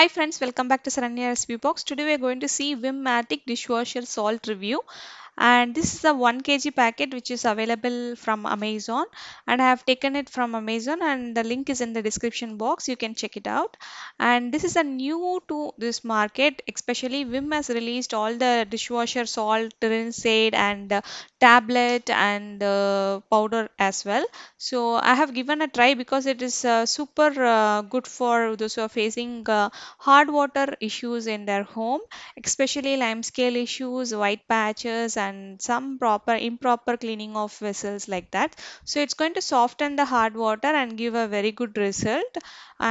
Hi friends, welcome back to Saranya Recipe Box. Today we are going to see Vimmatic Dishwasher Salt Review and this is a 1 kg packet which is available from amazon and i have taken it from amazon and the link is in the description box you can check it out and this is a new to this market especially vim has released all the dishwasher salt rinse aid and uh, tablet and uh, powder as well so i have given a try because it is uh, super uh, good for those who are facing uh, hard water issues in their home especially limescale issues white patches and some proper improper cleaning of vessels like that so it's going to soften the hard water and give a very good result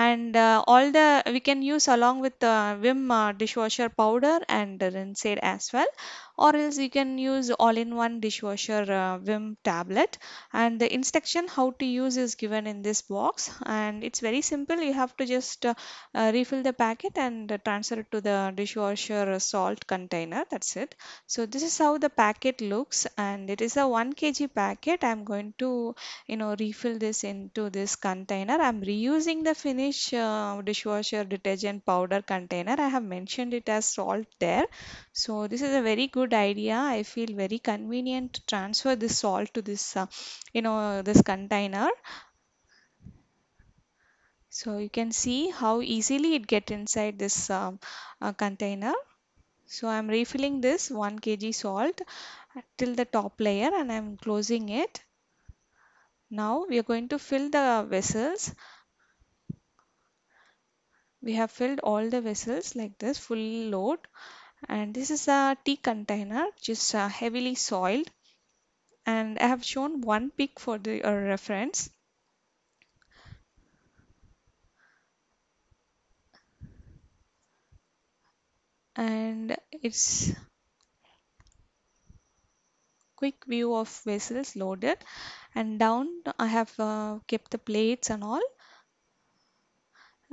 and uh, all the we can use along with the vim uh, dishwasher powder and rinse aid as well or else you can use all-in-one dishwasher uh, Vim tablet and the instruction how to use is given in this box and it's very simple you have to just uh, uh, refill the packet and uh, transfer it to the dishwasher salt container that's it so this is how the packet looks and it is a 1 kg packet I'm going to you know refill this into this container I'm reusing the finish uh, dishwasher detergent powder container I have mentioned it as salt there so this is a very good good idea i feel very convenient to transfer this salt to this uh, you know this container so you can see how easily it get inside this um, uh, container so i'm refilling this 1 kg salt till the top layer and i'm closing it now we are going to fill the vessels we have filled all the vessels like this full load and this is a tea container which is uh, heavily soiled and I have shown one pic for the uh, reference. And it's quick view of vessels loaded and down I have uh, kept the plates and all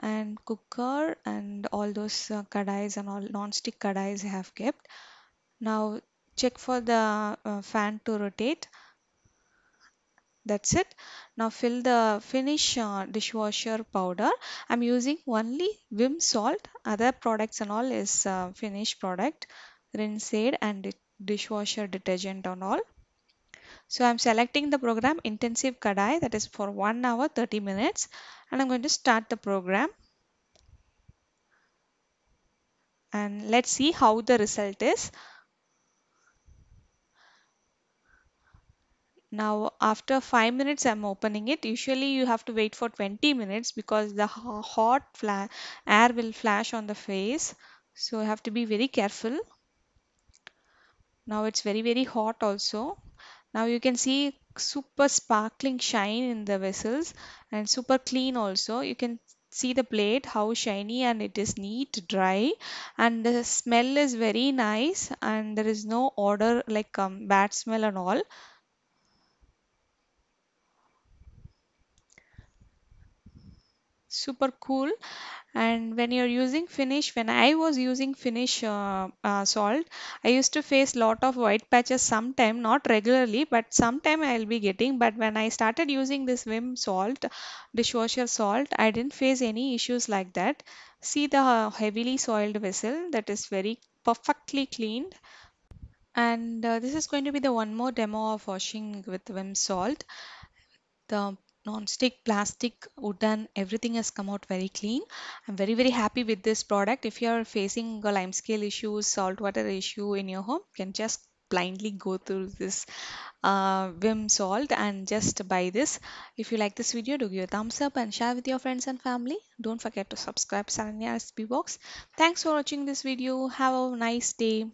and cooker and all those uh, kadais and all non-stick kadais I have kept. Now check for the uh, fan to rotate. That's it. Now fill the finish uh, dishwasher powder. I'm using only Vim salt. Other products and all is uh, finished product, Rinse Aid and dishwasher detergent and all. So I'm selecting the program intensive Kadai that is for 1 hour 30 minutes and I'm going to start the program. And let's see how the result is. Now after 5 minutes I'm opening it. Usually you have to wait for 20 minutes because the hot air will flash on the face. So you have to be very careful. Now it's very very hot also now you can see super sparkling shine in the vessels and super clean also you can see the plate how shiny and it is neat dry and the smell is very nice and there is no odor like um, bad smell and all super cool and when you're using finish when i was using finish uh, uh, salt i used to face lot of white patches sometime not regularly but sometime i'll be getting but when i started using this vim salt dishwasher salt i didn't face any issues like that see the uh, heavily soiled vessel that is very perfectly cleaned and uh, this is going to be the one more demo of washing with vim salt the non-stick plastic wooden everything has come out very clean i'm very very happy with this product if you are facing a lime scale issue salt water issue in your home you can just blindly go through this uh, Vim salt and just buy this. If you like this video, do give a thumbs up and share with your friends and family. Don't forget to subscribe Saranya SB Box. Thanks for watching this video. Have a nice day.